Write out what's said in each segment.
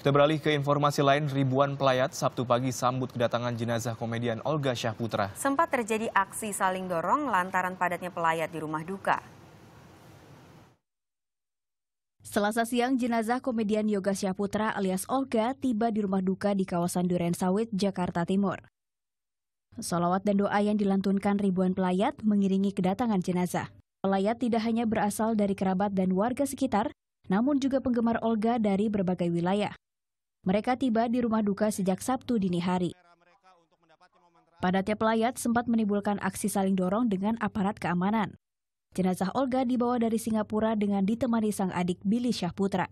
Kita beralih ke informasi lain, ribuan pelayat Sabtu pagi sambut kedatangan jenazah komedian Olga Syahputra. Sempat terjadi aksi saling dorong lantaran padatnya pelayat di rumah duka. Selasa siang, jenazah komedian Yoga Syahputra alias Olga tiba di rumah duka di kawasan Duren Sawit, Jakarta Timur. Salawat dan doa yang dilantunkan ribuan pelayat mengiringi kedatangan jenazah. Pelayat tidak hanya berasal dari kerabat dan warga sekitar, namun juga penggemar Olga dari berbagai wilayah. Mereka tiba di rumah duka sejak Sabtu dini hari. Padatnya pelayat sempat menimbulkan aksi saling dorong dengan aparat keamanan. Jenazah Olga dibawa dari Singapura dengan ditemani sang adik Billy Syahputra.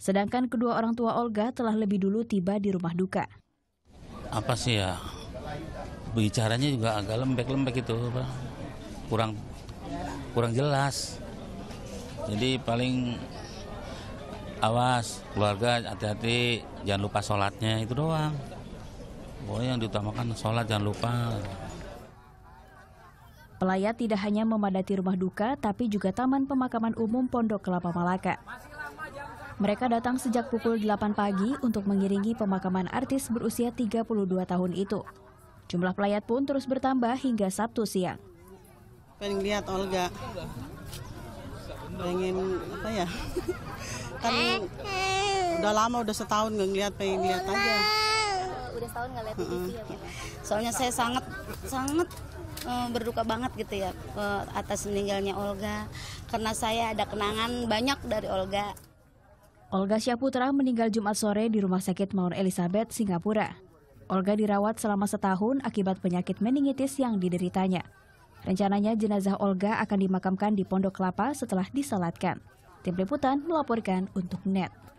Sedangkan kedua orang tua Olga telah lebih dulu tiba di rumah duka. Apa sih ya, bicaranya juga agak lembek-lembek itu, kurang kurang jelas. Jadi paling awas keluarga hati-hati jangan lupa sholatnya itu doang boleh yang diutamakan sholat jangan lupa Pelayat tidak hanya memadati rumah duka, tapi juga Taman Pemakaman Umum Pondok Kelapa Malaka. Mereka datang sejak pukul 8 pagi untuk mengiringi pemakaman artis berusia 32 tahun itu. Jumlah pelayat pun terus bertambah hingga Sabtu siang. Pengen lihat Olga, pengen apa ya kan udah lama udah setahun nggak ngeliat pengen lihat aja udah setahun nggak lihat uh -uh. ya soalnya saya sangat sangat uh, berduka banget gitu ya uh, atas meninggalnya Olga karena saya ada kenangan banyak dari Olga Olga Syaputra meninggal Jumat sore di Rumah Sakit Mount Elizabeth, Singapura. Olga dirawat selama setahun akibat penyakit meningitis yang dideritanya. Rencananya jenazah Olga akan dimakamkan di Pondok Kelapa setelah disalatkan. Tim Liputan melaporkan untuk NET.